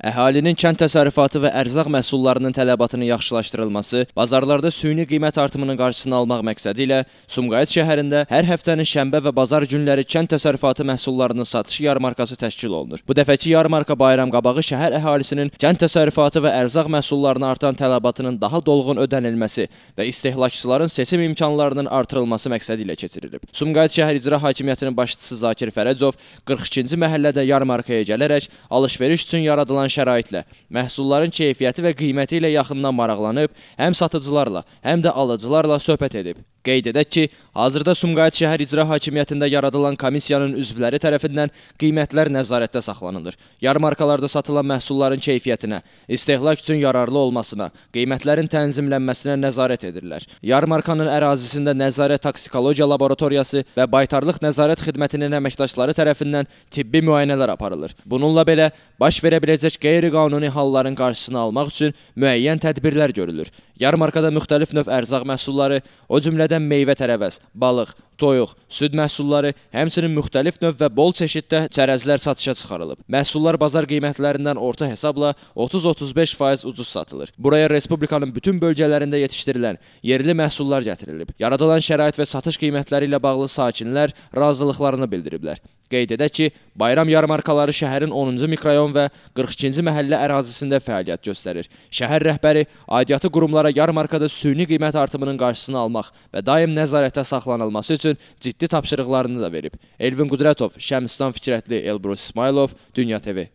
Əhalinin kənd təsərrüfatı və ərzaq məhsullarının tələbatının yaxşılaşdırılması, bazarlarda süni qiymət artımının qarşısını almaq məqsədi ilə Sumqayıt şəhərində hər həftənin şənbə və bazar günləri kənd təsərrüfatı məhsullarının satışı yarmarkası təşkil olunur. Bu dəfəki yarmarka bayram qabağı şəhər əhalisinin kənd təsərrüfatı və ərzaq məhsullarına artan tələbatının daha dolğun ödənilməsi və istehlakçıların seçim imkanlarının artırılması məqsədi ilə keçirilib. Sumqayıt şəhər icra hakimiyyətinin başçısı Zakir Fərəcov 42-ci məhəllədə yarmarkaya gələrək alış-veriş üçün yaradılan olan şəraitlə, məhsulların keyfiyyəti və qiyməti ilə yaxından maraqlanıb, həm satıcılarla, həm də alıcılarla söhbət edib. Qeyd edək ki, hazırda Sumqayıt şəhər icra hakimiyyətində yaradılan komissiyanın üzvləri tərəfindən qiymətlər nəzarətdə saxlanılır. Yarmarkalarda satılan məhsulların keyfiyyətinə, istehlak üçün yararlı olmasına, qiymətlərin tənzimlənməsinə nəzarət edirlər. Yarmarkanın ərazisində nəzarət toksikologiya laboratoriyası və baytarlıq nəzarət xidmətinin əməkdaşları tərəfindən tibbi müayinələr aparılır. Bununla belə baş verə biləcək qeyri-qanuni halların qarşısını almaq üçün müəyyən tədbirlər görülür. Yarmarkada müxtəlif növ ərzaq məhsulları, o cümlədən meyvə tərəvəz, balıq, toyuq, süd məhsulları, həmçinin müxtəlif növ və bol çeşiddə çərəzlər satışa çıxarılıb. Məhsullar bazar qiymətlərindən orta hesabla 30-35% ucuz satılır. Buraya respublikanın bütün bölgələrində yetişdirilən yerli məhsullar gətirilib. Yaradılan şərait və satış qiymətləri ilə bağlı sakinlər razılıqlarını bildiriblər. Qeyd edək ki, bayram yarmarkaları şəhərin 10-cu mikrorayon və 42-ci məhəllə ərazisində fəaliyyət göstərir. Şəhər rəhbəri aidiyyatı qurumlara yarmarkada süni qiymət artımının qarşısını almaq və daim nəzarətdə saxlanılması üçün ciddi tapşırıqlarını da verib. Elvin Qudrətov, Şəmstan Fikrətli, Elbrus İsmailov, Dünya TV.